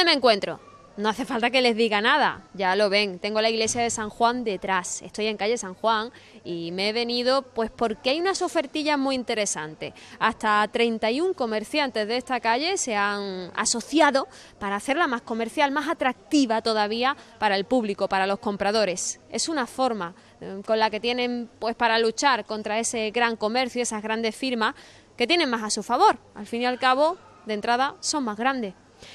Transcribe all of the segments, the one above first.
¿Dónde me encuentro? No hace falta que les diga nada, ya lo ven, tengo la iglesia de San Juan detrás, estoy en calle San Juan y me he venido pues porque hay unas ofertillas muy interesantes. Hasta 31 comerciantes de esta calle se han asociado para hacerla más comercial, más atractiva todavía para el público, para los compradores. Es una forma eh, con la que tienen pues para luchar contra ese gran comercio, esas grandes firmas que tienen más a su favor. Al fin y al cabo, de entrada son más grandes.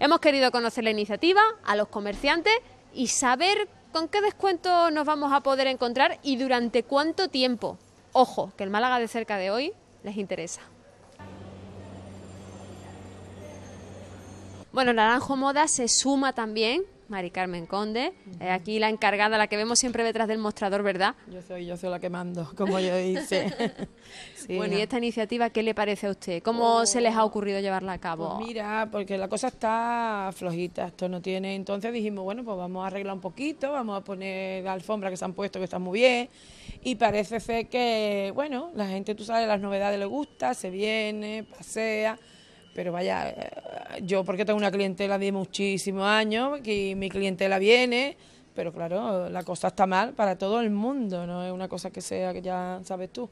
Hemos querido conocer la iniciativa, a los comerciantes y saber con qué descuento nos vamos a poder encontrar y durante cuánto tiempo. Ojo, que el Málaga de cerca de hoy les interesa. Bueno, Naranjo Moda se suma también Mari Carmen Conde, eh, aquí la encargada, la que vemos siempre detrás del mostrador, ¿verdad? Yo soy, yo soy la que mando, como yo dice. bueno, ¿y esta iniciativa qué le parece a usted? ¿Cómo oh. se les ha ocurrido llevarla a cabo? Pues mira, porque la cosa está flojita, esto no tiene. Entonces dijimos, bueno, pues vamos a arreglar un poquito, vamos a poner la alfombra que se han puesto, que está muy bien. Y parece ser que, bueno, la gente, tú sabes, las novedades le gusta, se viene, pasea. Pero vaya, eh, yo porque tengo una clientela de muchísimos años, que mi clientela viene, pero claro, la cosa está mal para todo el mundo, no es una cosa que sea que ya sabes tú.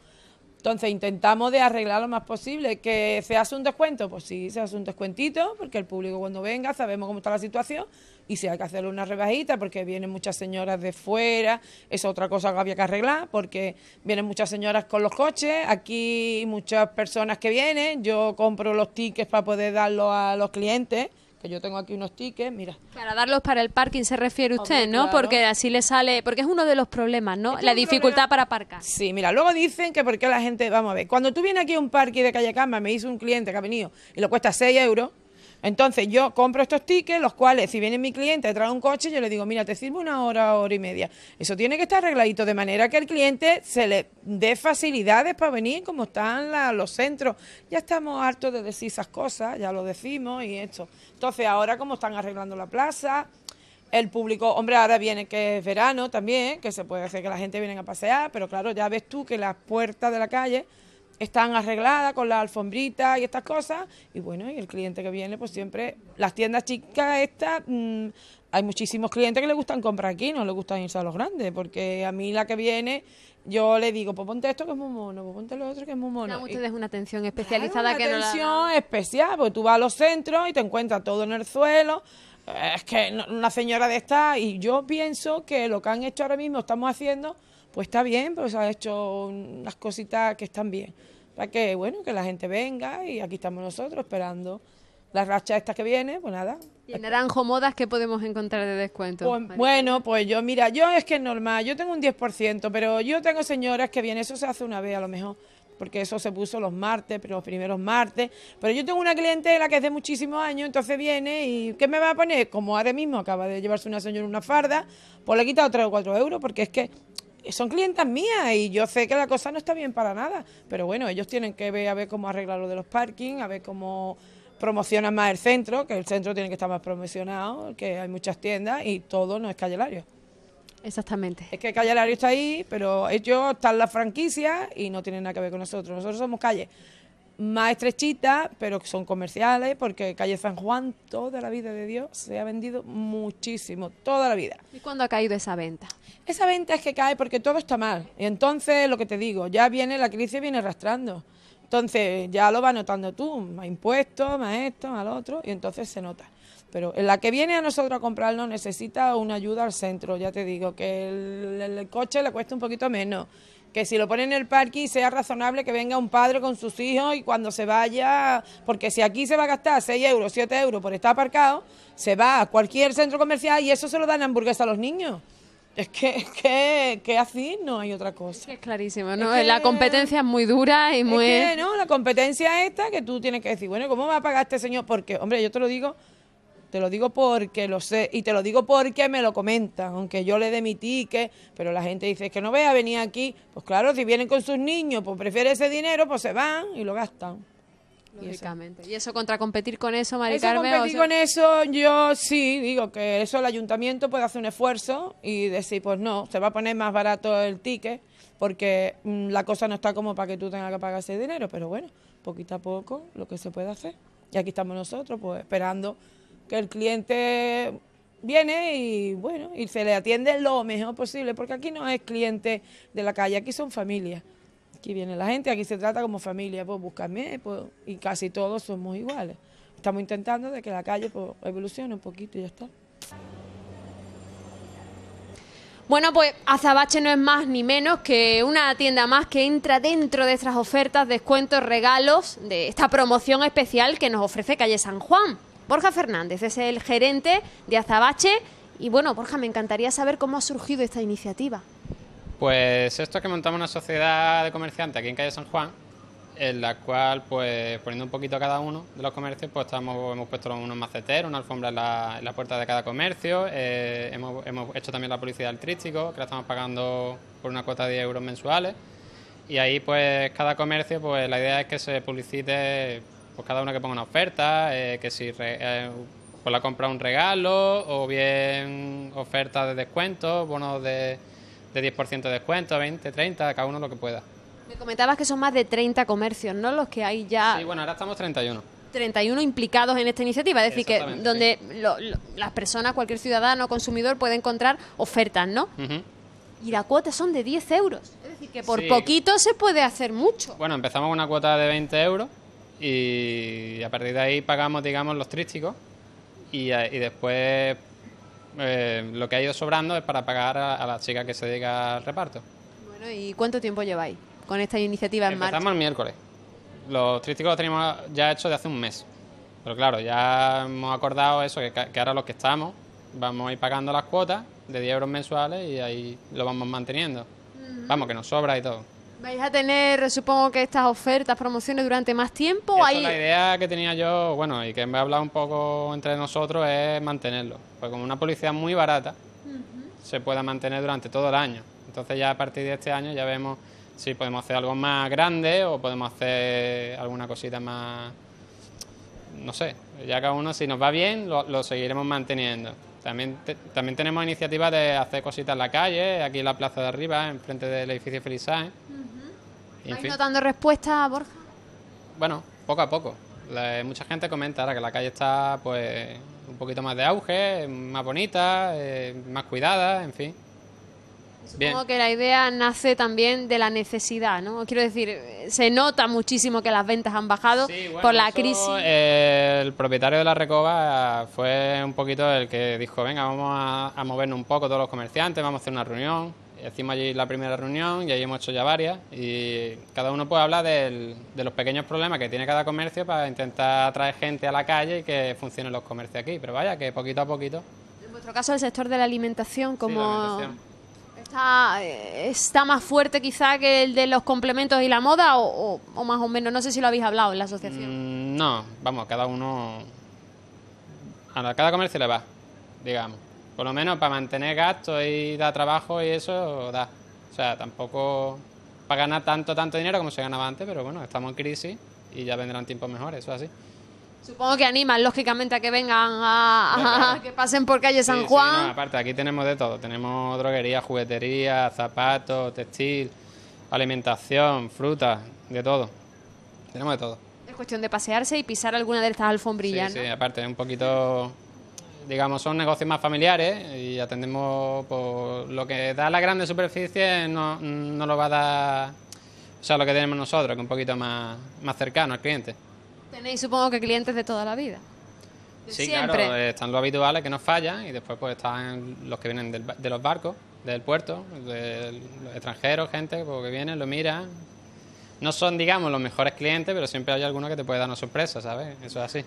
Entonces intentamos de arreglar lo más posible. ¿Que se hace un descuento? Pues sí, se hace un descuentito, porque el público cuando venga sabemos cómo está la situación y si hay que hacerle una rebajita, porque vienen muchas señoras de fuera, es otra cosa que había que arreglar, porque vienen muchas señoras con los coches, aquí muchas personas que vienen, yo compro los tickets para poder darlo a los clientes yo tengo aquí unos tickets, mira. Para darlos para el parking se refiere usted, ¿no? Porque así le sale, porque es uno de los problemas, ¿no? la dificultad para aparcar. Sí, mira, luego dicen que porque la gente, vamos a ver, cuando tú vienes aquí a un parking de Calle me hizo un cliente que ha venido y lo cuesta 6 euros, entonces yo compro estos tickets, los cuales si viene mi cliente trae un coche, yo le digo, mira, te sirve una hora, hora y media. Eso tiene que estar arregladito de manera que al cliente se le dé facilidades para venir como están los centros. Ya estamos hartos de decir esas cosas, ya lo decimos y esto. Entonces ahora como están arreglando la plaza, el público, hombre, ahora viene que es verano también, que se puede hacer que la gente viene a pasear, pero claro, ya ves tú que las puertas de la calle están arregladas con la alfombrita y estas cosas. Y bueno, y el cliente que viene, pues siempre, las tiendas chicas estas, mm, hay muchísimos clientes que le gustan comprar aquí, no le gustan irse a los grandes, porque a mí la que viene, yo le digo, pues ponte esto que es muy mono, pues ponte lo otro que es muy mono. No, ustedes una atención especializada una que atención especial, porque tú vas a los centros y te encuentras todo en el suelo. Es que una señora de esta, y yo pienso que lo que han hecho ahora mismo, estamos haciendo pues está bien, pues ha hecho unas cositas que están bien. Para que, bueno, que la gente venga y aquí estamos nosotros esperando la racha esta que viene, pues nada. ¿Y en Naranjo Modas que podemos encontrar de descuento? Pues, bueno, pues yo, mira, yo es que es normal, yo tengo un 10%, pero yo tengo señoras que vienen, eso se hace una vez a lo mejor, porque eso se puso los martes, pero los primeros martes, pero yo tengo una clientela que es de muchísimos años, entonces viene y ¿qué me va a poner? Como ahora mismo acaba de llevarse una señora una farda, pues le quita 3 o 4 euros, porque es que son clientas mías y yo sé que la cosa no está bien para nada, pero bueno, ellos tienen que ver a ver cómo arreglar lo de los parkings, a ver cómo promocionan más el centro, que el centro tiene que estar más promocionado, que hay muchas tiendas y todo no es Calle Callelario. Exactamente. Es que Calle Callelario está ahí, pero ellos están la franquicia y no tienen nada que ver con nosotros. Nosotros somos calle más estrechitas, pero que son comerciales, porque calle San Juan toda la vida de Dios se ha vendido muchísimo, toda la vida. ¿Y cuándo ha caído esa venta? Esa venta es que cae porque todo está mal. Y entonces, lo que te digo, ya viene la crisis, viene arrastrando. Entonces, ya lo vas notando tú, más impuestos, más esto, más lo otro, y entonces se nota. Pero en la que viene a nosotros a comprarlo necesita una ayuda al centro, ya te digo, que el, el coche le cuesta un poquito menos que si lo ponen en el y sea razonable que venga un padre con sus hijos y cuando se vaya, porque si aquí se va a gastar 6 euros, 7 euros por estar aparcado, se va a cualquier centro comercial y eso se lo dan a hamburguesa a los niños. Es que, así no hay otra cosa. Es clarísimo, ¿no? la competencia es muy dura y muy... no, la competencia esta que tú tienes que decir, bueno, ¿cómo va a pagar este señor? Porque, hombre, yo te lo digo te lo digo porque lo sé y te lo digo porque me lo comentan, aunque yo le dé mi ticket, pero la gente dice que no vea venir aquí. Pues claro, si vienen con sus niños, pues prefiere ese dinero, pues se van y lo gastan. Lógicamente. Y eso, contra competir con eso, Mari eso Competir con eso, yo sí digo que eso el ayuntamiento puede hacer un esfuerzo y decir, pues no, se va a poner más barato el ticket porque mm, la cosa no está como para que tú tengas que pagar ese dinero, pero bueno, poquito a poco lo que se puede hacer. Y aquí estamos nosotros, pues esperando que el cliente viene y bueno, y se le atiende lo mejor posible, porque aquí no es cliente de la calle, aquí son familias. Aquí viene la gente, aquí se trata como familia, pues búscame, pues, y casi todos somos iguales. Estamos intentando de que la calle pues, evolucione un poquito y ya está. Bueno, pues Azabache no es más ni menos que una tienda más que entra dentro de estas ofertas, descuentos, regalos de esta promoción especial que nos ofrece Calle San Juan. Borja Fernández es el gerente de Azabache y bueno, Borja, me encantaría saber cómo ha surgido esta iniciativa. Pues esto es que montamos una sociedad de comerciantes aquí en calle San Juan, en la cual, pues poniendo un poquito a cada uno de los comercios, pues estamos, hemos puesto unos maceteros, una alfombra en la, puerta de cada comercio, eh, hemos, hecho también la publicidad del que la estamos pagando por una cuota de 10 euros mensuales. Y ahí, pues cada comercio, pues la idea es que se publicite pues cada uno que ponga una oferta, eh, que si re, eh, pues la compra un regalo o bien oferta de descuento, bonos de, de 10% de descuento, 20, 30, cada uno lo que pueda. Me comentabas que son más de 30 comercios, ¿no? Los que hay ya... Sí, bueno, ahora estamos 31. 31 implicados en esta iniciativa, es decir, que donde las personas, cualquier ciudadano consumidor puede encontrar ofertas, ¿no? Y la cuota son de 10 euros, es decir, que por poquito se puede hacer mucho. Bueno, empezamos con una cuota de 20 euros, y a partir de ahí pagamos, digamos, los trísticos y, después eh, lo que ha ido sobrando es para pagar a, la chica que se dedica al reparto. Bueno, ¿y cuánto tiempo lleváis con esta iniciativa en marcha? el miércoles. Los trísticos los tenemos ya hechos de hace un mes. Pero claro, ya hemos acordado eso, que, ahora los que estamos vamos a ir pagando las cuotas de 10 euros mensuales y ahí lo vamos manteniendo. Vamos, que nos sobra y todo. ¿Vais a tener, supongo que estas ofertas, promociones durante más tiempo? La idea que tenía yo, bueno, y que me ha hablado un poco entre nosotros, es mantenerlo. Pues como una publicidad muy barata, se pueda mantener durante todo el año. Entonces ya a partir de este año ya vemos si podemos hacer algo más grande o podemos hacer alguna cosita más, no sé, ya cada uno si nos va bien lo, seguiremos manteniendo. También, también tenemos iniciativa de hacer cositas en la calle, aquí en la plaza de arriba, enfrente del edificio Feliz ¿Estáis fin. notando respuestas, Borja? Bueno, poco a poco. mucha gente comenta ahora que la calle está pues un poquito más de auge, más bonita, eh, más cuidada, en fin. Supongo que la idea nace también de la necesidad, ¿no? Quiero decir, se nota muchísimo que las ventas han bajado por la crisis. Eh, el propietario de la Recoba fue un poquito el que dijo, venga, vamos a, a movernos un poco todos los comerciantes, vamos a hacer una reunión. Hicimos allí la primera reunión y ahí hemos hecho ya varias y cada uno puede hablar de los pequeños problemas que tiene cada comercio para intentar atraer gente a la calle y que funcionen los comercios aquí. Pero vaya, que poquito a poquito. En vuestro caso, el sector de la alimentación, como... Eh, está, más fuerte quizá que el de los complementos y la moda o, o, más o menos? No sé si lo habéis hablado en la asociación. Mm, no, vamos, cada uno... A cada comercio le va, digamos por lo menos para mantener gastos y dar trabajo y eso da. O sea, tampoco para ganar tanto, tanto dinero como se ganaba antes, pero bueno, estamos en crisis y ya vendrán tiempos mejores, eso así. Supongo que animan, lógicamente, a que vengan, a, que pasen por calle San Juan. Sí, aparte, aquí tenemos de todo. Tenemos droguería, juguetería, zapatos, textil, alimentación, fruta de todo. Tenemos de todo. Es cuestión de pasearse y pisar alguna de estas alfombrillas. Sí, sí, aparte, un poquito digamos, son negocios más familiares y atendemos por lo que da la grande superficie no, lo va a dar, o sea, lo que tenemos nosotros, que un poquito más, más cercano al cliente. Tenéis, supongo que clientes de toda la vida. sí, claro, están los habituales que nos fallan y después pues están los que vienen de los barcos, del puerto, de los extranjeros, gente que viene, lo mira. No son, digamos, los mejores clientes, pero siempre hay alguno que te puede dar una sorpresa, ¿sabes? Eso es así.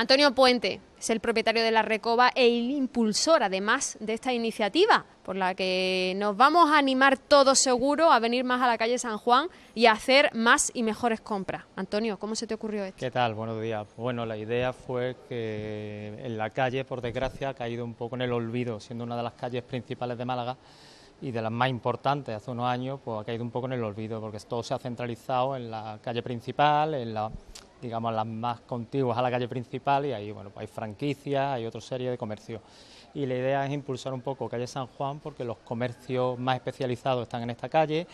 Antonio Puente es el propietario de la Recoba e el impulsor además de esta iniciativa por la que nos vamos a animar todos seguro a venir más a la calle San Juan y a hacer más y mejores compras. Antonio, ¿cómo se te ocurrió esto? ¿Qué tal? Buenos días. Bueno, la idea fue que en la calle, por desgracia, ha caído un poco en el olvido, siendo una de las calles principales de Málaga y de las más importantes hace unos años, pues ha caído un poco en el olvido, porque todo se ha centralizado en la calle principal, en la digamos las más contiguas a la calle principal y ahí bueno, hay franquicias, hay otra serie de comercios. Y la idea es impulsar un poco calle San Juan porque los comercios más especializados están en esta calle.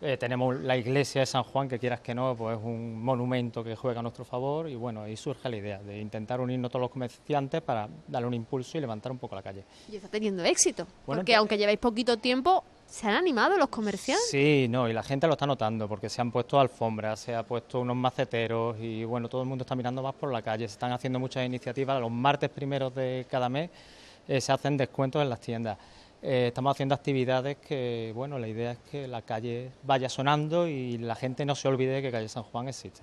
Eh, tenemos la iglesia de San Juan, que quieras que no, pues es un monumento que juega a nuestro favor y bueno, ahí surge la idea de intentar unirnos todos los comerciantes para darle un impulso y levantar un poco la calle. Y está teniendo éxito, porque aunque lleváis poquito tiempo, ¿Se han animado los comerciantes? Sí, no, y la gente lo está notando porque se han puesto alfombras, se ha puesto unos maceteros y bueno, todo el mundo está mirando más por la calle. Se están haciendo muchas iniciativas. Los martes primeros de cada mes eh, se hacen descuentos en las tiendas. Eh, estamos haciendo actividades que, bueno, la idea es que la calle vaya sonando y la gente no se olvide que calle San Juan existe.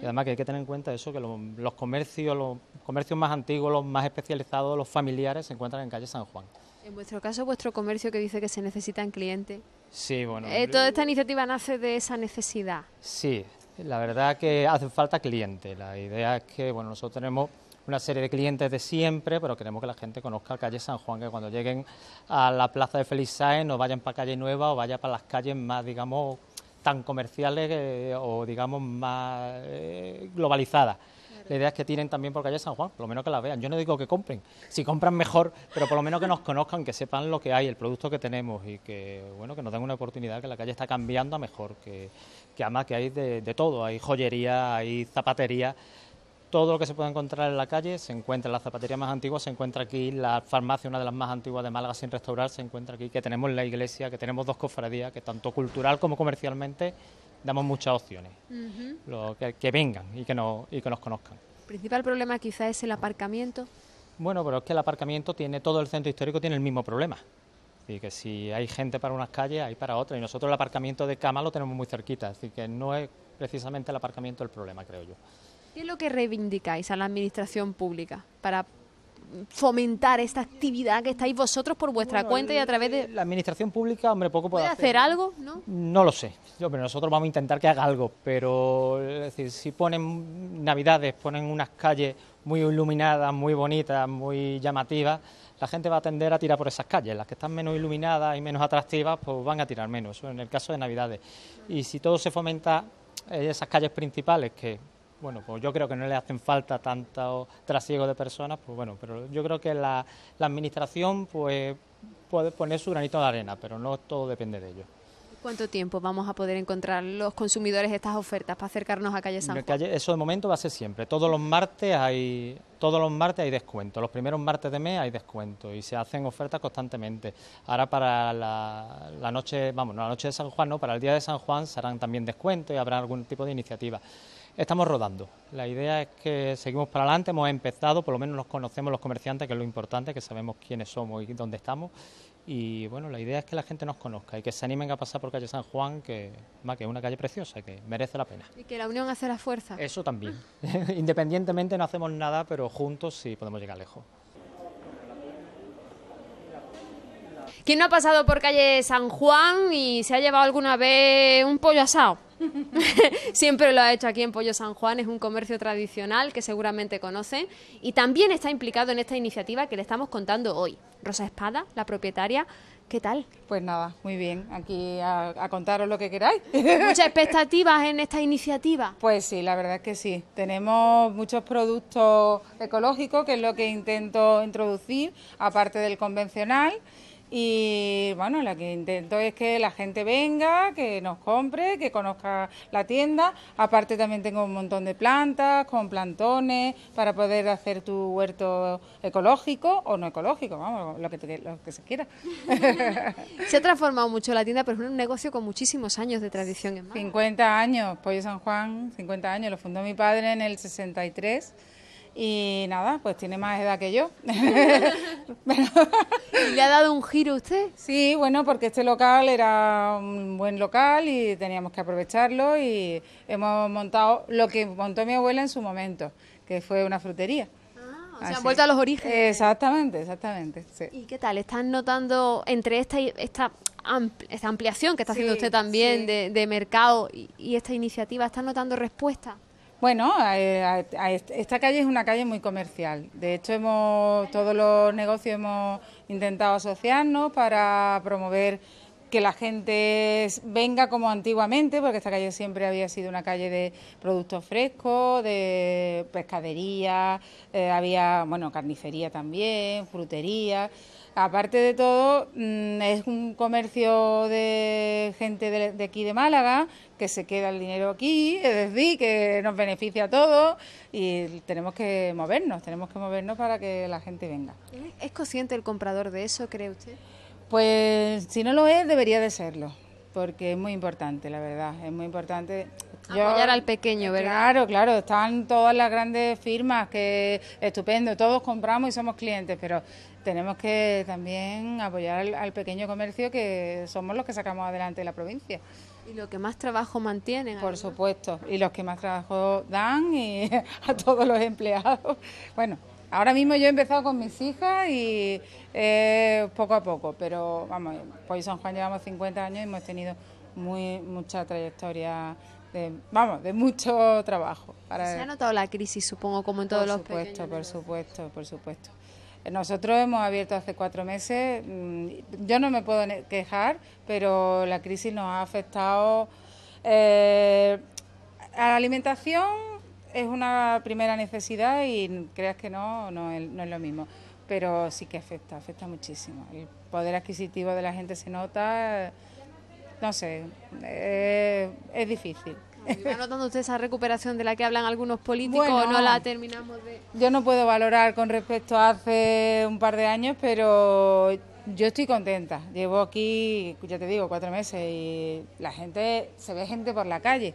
Y además que hay que tener en cuenta eso, que los comercios, los comercios más antiguos, los más especializados, los familiares se encuentran en calle San Juan. En vuestro caso, vuestro comercio que dice que se necesitan clientes. Sí, bueno. Eh, toda esta iniciativa nace de esa necesidad. Sí, la verdad que hace falta clientes. La idea es que, bueno, nosotros tenemos una serie de clientes de siempre, pero queremos que la gente conozca calle San Juan, que cuando lleguen a la plaza de Feliz Sáenz no vayan para calle Nueva o vayan para las calles más, digamos, tan comerciales eh, o, digamos, más eh, globalizadas la idea es que tienen también por calle San Juan, por lo menos que la vean. Yo no digo que compren, si compran mejor, pero por lo menos que nos conozcan, que sepan lo que hay, el producto que tenemos y que, bueno, que nos den una oportunidad, que la calle está cambiando a mejor, que, que además que hay de, todo, hay joyería, hay zapatería todo lo que se puede encontrar en la calle se encuentra en la zapatería más antigua, se encuentra aquí la farmacia, una de las más antiguas de Málaga sin restaurar, se encuentra aquí, que tenemos la iglesia, que tenemos dos cofradías, que tanto cultural como comercialmente damos muchas opciones, lo, que, vengan y que, nos, nos conozcan. principal problema quizá es el aparcamiento? Bueno, pero es que el aparcamiento tiene, todo el centro histórico tiene el mismo problema. Así que si hay gente para unas calles, hay para otras. Y nosotros el aparcamiento de cama lo tenemos muy cerquita. Así que no es precisamente el aparcamiento el problema, creo yo. ¿Qué es lo que reivindicáis a la administración pública para fomentar esta actividad que estáis vosotros por vuestra cuenta y a través de... La administración pública, hombre, poco puede, hacer. algo? ¿no? no lo sé. Yo, pero nosotros vamos a intentar que haga algo, pero es decir, si ponen navidades, ponen unas calles muy iluminadas, muy bonitas, muy llamativas, la gente va a tender a tirar por esas calles. Las que están menos iluminadas y menos atractivas, pues van a tirar menos, en el caso de navidades. Y si todo se fomenta en eh, esas calles principales que bueno, pues yo creo que no le hacen falta tanto trasiego de personas, pues bueno, pero yo creo que la, administración pues puede poner su granito de arena, pero no todo depende de ellos. ¿Cuánto tiempo vamos a poder encontrar los consumidores estas ofertas para acercarnos a calle San Juan? Eso de momento va a ser siempre. Todos los martes hay todos los martes hay descuento. Los primeros martes de mes hay descuento y se hacen ofertas constantemente. Ahora para la, noche, vamos, la noche de San Juan, no, para el día de San Juan serán también descuentos y habrá algún tipo de iniciativa estamos rodando. La idea es que seguimos para adelante, hemos empezado, por lo menos nos conocemos los comerciantes, que es lo importante, que sabemos quiénes somos y dónde estamos. Y bueno, la idea es que la gente nos conozca y que se animen a pasar por calle San Juan, que, más que es una calle preciosa, que merece la pena. Y que la unión hace la fuerza. Eso también. Independientemente no hacemos nada, pero juntos sí podemos llegar lejos. ¿Quién no ha pasado por calle San Juan y se ha llevado alguna vez un pollo asado? Siempre lo ha hecho aquí en Pollo San Juan, es un comercio tradicional que seguramente conocen y también está implicado en esta iniciativa que le estamos contando hoy. Rosa Espada, la propietaria, ¿qué tal? Pues nada, muy bien, aquí a, contaros lo que queráis. ¿Muchas expectativas en esta iniciativa? Pues sí, la verdad es que sí. Tenemos muchos productos ecológicos, que es lo que intento introducir, aparte del convencional. Y bueno, lo que intento es que la gente venga, que nos compre, que conozca la tienda. Aparte también tengo un montón de plantas con plantones para poder hacer tu huerto ecológico o no ecológico, vamos, lo que, lo que se quiera. se ha transformado mucho la tienda, pero es un negocio con muchísimos años de tradición en 50 años, Pollo San Juan, 50 años, lo fundó mi padre en el 63 y nada, pues tiene más edad que yo. ¿Y le ha dado un giro usted? Sí, bueno, porque este local era un buen local y teníamos que aprovecharlo y hemos montado lo que montó mi abuela en su momento, que fue una frutería. Ah, o sea, han vuelto a los orígenes. Exactamente, exactamente. ¿Y qué tal? ¿Están notando entre esta, esta, ampliación que está haciendo usted también de, mercado y, y, esta iniciativa, ¿están notando respuesta? Bueno, esta calle es una calle muy comercial. De hecho, hemos, todos los negocios hemos intentado asociarnos para promover que la gente venga como antiguamente, porque esta calle siempre había sido una calle de productos frescos, de pescadería, eh, había, bueno, carnicería también, frutería. Aparte de todo, mm, es un comercio de gente de, aquí de Málaga, que se queda el dinero aquí, es decir, que nos beneficia a todos y tenemos que movernos, tenemos que movernos para que la gente venga. ¿Es consciente el comprador de eso, cree usted? Pues si no lo es, debería de serlo, porque es muy importante, la verdad, es muy importante. apoyar al pequeño, ¿verdad? Claro, claro, están todas las grandes firmas que estupendo, todos compramos y somos clientes, pero tenemos que también apoyar al, pequeño comercio que somos los que sacamos adelante la provincia. Y los que más trabajo mantienen. Por supuesto, y los que más trabajo dan y a todos los empleados. Bueno, ahora mismo yo he empezado con mis hijas y eh, poco a poco, pero vamos, pues San Juan llevamos 50 años y hemos tenido muy mucha trayectoria de, vamos, de mucho trabajo. Para... Se ha notado la crisis, supongo, como en todos los países Por supuesto, por supuesto, por supuesto. Nosotros hemos abierto hace cuatro meses, mm, yo no me puedo quejar, pero la crisis nos ha afectado. Eh, la alimentación es una primera necesidad y creas que no, no es, lo mismo, pero sí que afecta, afecta muchísimo. El poder adquisitivo de la gente se nota, no sé, eh, es difícil. ¿Va notando usted esa recuperación de la que hablan algunos políticos o no la terminamos de...? Yo no puedo valorar con respecto a hace un par de años, pero yo estoy contenta. Llevo aquí, ya te digo, cuatro meses y la gente, se ve gente por la calle.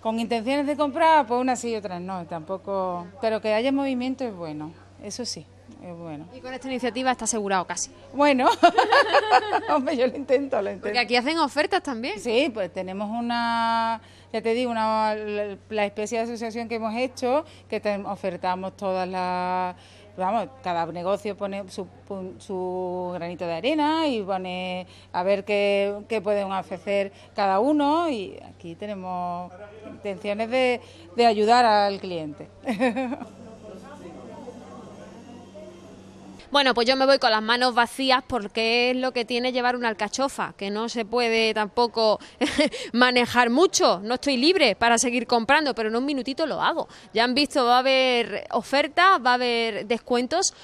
Con intenciones de comprar, pues unas sí y otras no, tampoco... Pero que haya movimiento es bueno, eso sí. Eh, y con esta iniciativa está asegurado casi. Bueno, hombre, yo lo intento, lo intento. Porque aquí hacen ofertas también. Sí, pues tenemos una, ya te digo, una, la, especie de asociación que hemos hecho, que ofertamos todas las vamos, cada negocio pone su, su, granito de arena y pone a ver qué, qué, pueden ofrecer cada uno y aquí tenemos intenciones de ayudar al cliente. Bueno, pues yo me voy con las manos vacías porque es lo que tiene llevar una alcachofa, que no se puede tampoco manejar mucho. No estoy libre para seguir comprando, pero en un minutito lo hago. Ya han visto, va a haber ofertas, va a haber descuentos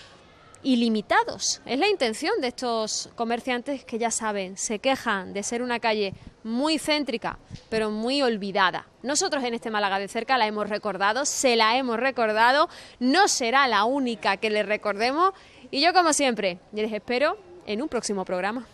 ilimitados. Es la intención de estos comerciantes que ya saben, se quejan de ser una calle muy céntrica, pero muy olvidada. Nosotros en este Málaga de cerca la hemos recordado, se la hemos recordado, no será la única que le recordemos y yo como siempre, les espero en un próximo programa.